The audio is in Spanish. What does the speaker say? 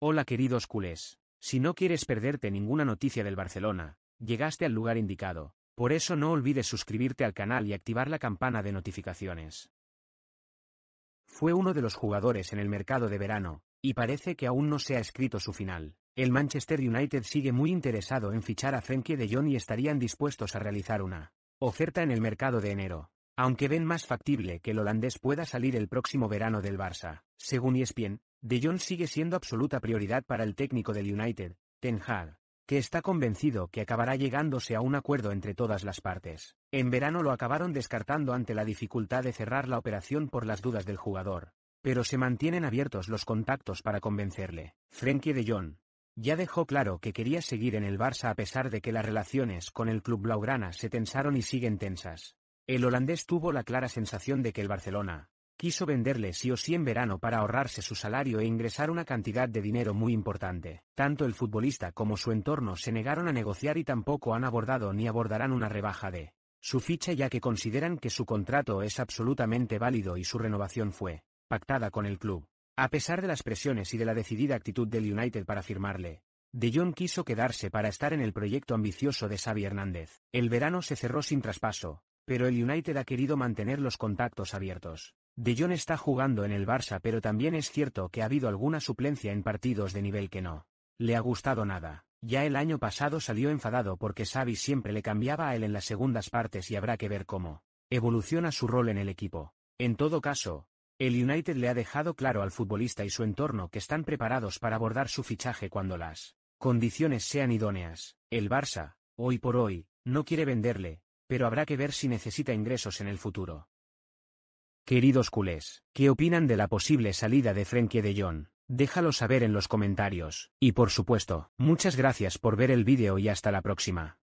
Hola queridos culés. Si no quieres perderte ninguna noticia del Barcelona, llegaste al lugar indicado. Por eso no olvides suscribirte al canal y activar la campana de notificaciones. Fue uno de los jugadores en el mercado de verano, y parece que aún no se ha escrito su final. El Manchester United sigue muy interesado en fichar a Frenkie de Jong y estarían dispuestos a realizar una oferta en el mercado de enero. Aunque ven más factible que el holandés pueda salir el próximo verano del Barça, según ESPN, de Jong sigue siendo absoluta prioridad para el técnico del United, Ten Hag, que está convencido que acabará llegándose a un acuerdo entre todas las partes. En verano lo acabaron descartando ante la dificultad de cerrar la operación por las dudas del jugador, pero se mantienen abiertos los contactos para convencerle. Frenkie de Jong ya dejó claro que quería seguir en el Barça a pesar de que las relaciones con el club blaugrana se tensaron y siguen tensas. El holandés tuvo la clara sensación de que el Barcelona Quiso venderle sí o sí en verano para ahorrarse su salario e ingresar una cantidad de dinero muy importante. Tanto el futbolista como su entorno se negaron a negociar y tampoco han abordado ni abordarán una rebaja de su ficha ya que consideran que su contrato es absolutamente válido y su renovación fue pactada con el club. A pesar de las presiones y de la decidida actitud del United para firmarle, De Jong quiso quedarse para estar en el proyecto ambicioso de Xavi Hernández. El verano se cerró sin traspaso, pero el United ha querido mantener los contactos abiertos. De Jong está jugando en el Barça pero también es cierto que ha habido alguna suplencia en partidos de nivel que no le ha gustado nada. Ya el año pasado salió enfadado porque Xavi siempre le cambiaba a él en las segundas partes y habrá que ver cómo evoluciona su rol en el equipo. En todo caso, el United le ha dejado claro al futbolista y su entorno que están preparados para abordar su fichaje cuando las condiciones sean idóneas. El Barça, hoy por hoy, no quiere venderle, pero habrá que ver si necesita ingresos en el futuro. Queridos culés, ¿qué opinan de la posible salida de Frenkie de Jong? Déjalo saber en los comentarios. Y por supuesto, muchas gracias por ver el vídeo y hasta la próxima.